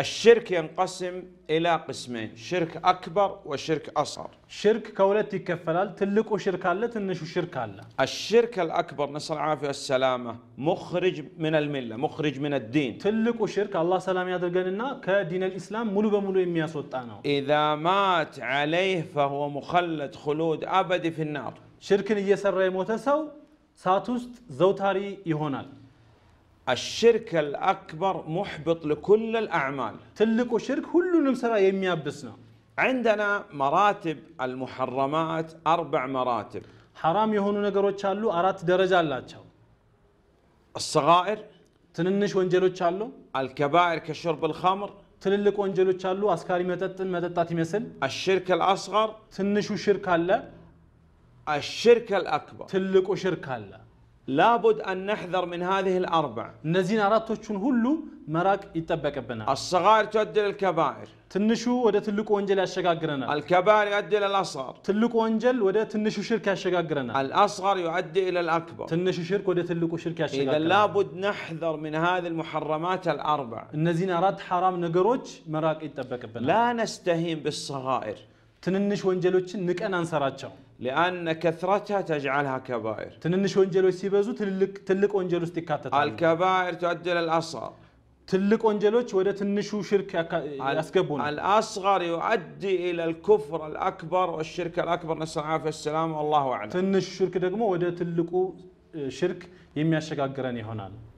الشرك ينقسم إلى قسمين شرك أكبر وشرك أصغر شرك كولت يكفلال تلك وشرك الله تنش وشرك الله الشرك الأكبر نسأل العافية والسلامة مخرج من الملة مخرج من الدين تلك وشرك الله سلام يدرقنا كدين الإسلام ملو بملو يميا سلطانه إذا مات عليه فهو مخلد خلود أبدي في النار شرك يسر يموت سو ساتوست زوتاري يهونال الشرك الأكبر محبط لكل الأعمال تلك ሽርክ ሁሉንም ስራ የሚያብስ عندنا مراتب المحرمات أربع مراتب ሐራም የሆኑ ነገሮች አሉ አራት ደረጃ አላቸው الصغائر تننش ወንጀሎች تشالو الكبائر كشرب الخمر تللك ወንጀሎች تشالو أسكاري متتن متتاتي ይመስል الشرك الأصغر ትንሹ ሽርክ الله الشرك الأكبر ትልቁ وشرك الله لابد أن نحذر من هذه الأربع نزين أراتو تشون هلو مراك يتبك بنا الصغار تؤدي للكبائر تنشو وده تلوك وانجل أشقا قرنا الكبائر يؤدي إلى الأصغر تلوك وانجل وده تنشو شرك أشقا قرنا الأصغر يؤدي إلى الأكبر تنشو شرك وده تلوك وشرك أشقا إذا لابد نحذر من هذه المحرمات الأربع نزين أرات حرام نقروج مراك يتبك بنا لا نستهين بالصغائر تننش وانجلوش نك أنا انسراتشو لأن كثرتها تجعلها كبائر ትንንሽ أنجلو سيبزو تلك تلك أنجلو استكاتت الكبائر تؤدي إلى الأصغر ትልቅ ወንጀሎች ወደ ትንሹ ሽርክ ያስገቡናል الأصغر يؤدي إلى الكفر الأكبر والشرك الأكبر نسأل الله العافية والسلام والله أعلم تنش ትንሹ ሽርክ ደግሞ ወደ ትልቁ ሽርክ የሚያሸጋግረን هنا